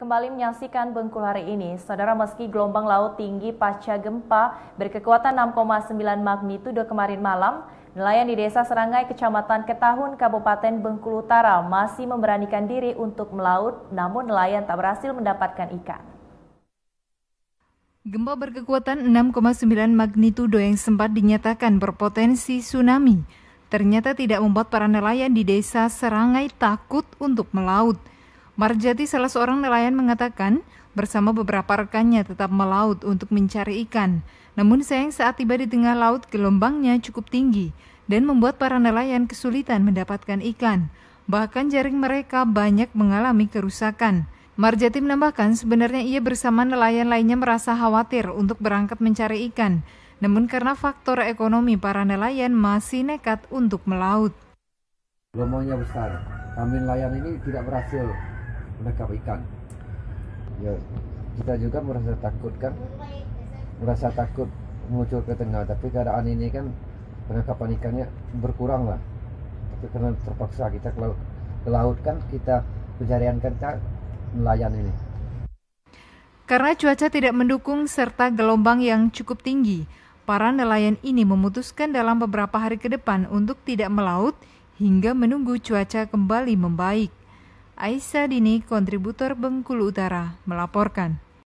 Kembali menyaksikan Bengkulu hari ini, saudara meski gelombang laut tinggi pasca gempa berkekuatan 6,9 magnitudo kemarin malam, nelayan di Desa Serangai, Kecamatan Ketahun, Kabupaten Bengkulu Utara masih memberanikan diri untuk melaut, namun nelayan tak berhasil mendapatkan ikan. Gempa berkekuatan 6,9 magnitudo yang sempat dinyatakan berpotensi tsunami, ternyata tidak membuat para nelayan di Desa Serangai takut untuk melaut. Marjati salah seorang nelayan mengatakan bersama beberapa rekannya tetap melaut untuk mencari ikan. Namun sayang saat tiba di tengah laut gelombangnya cukup tinggi dan membuat para nelayan kesulitan mendapatkan ikan. Bahkan jaring mereka banyak mengalami kerusakan. Marjati menambahkan sebenarnya ia bersama nelayan lainnya merasa khawatir untuk berangkat mencari ikan. Namun karena faktor ekonomi para nelayan masih nekat untuk melaut. Gelombangnya besar. Kami nelayan ini tidak berhasil menangkap ikan. ya kita juga merasa takut kan merasa takut muncul ke tengah tapi keadaan ini kan penangkapan ikannya berkurang lah tapi karena terpaksa kita ke laut, ke laut kan kita pencarian kan kita nelayan ini karena cuaca tidak mendukung serta gelombang yang cukup tinggi para nelayan ini memutuskan dalam beberapa hari ke depan untuk tidak melaut hingga menunggu cuaca kembali membaik Aisyah Dini, kontributor Bengkulu Utara, melaporkan.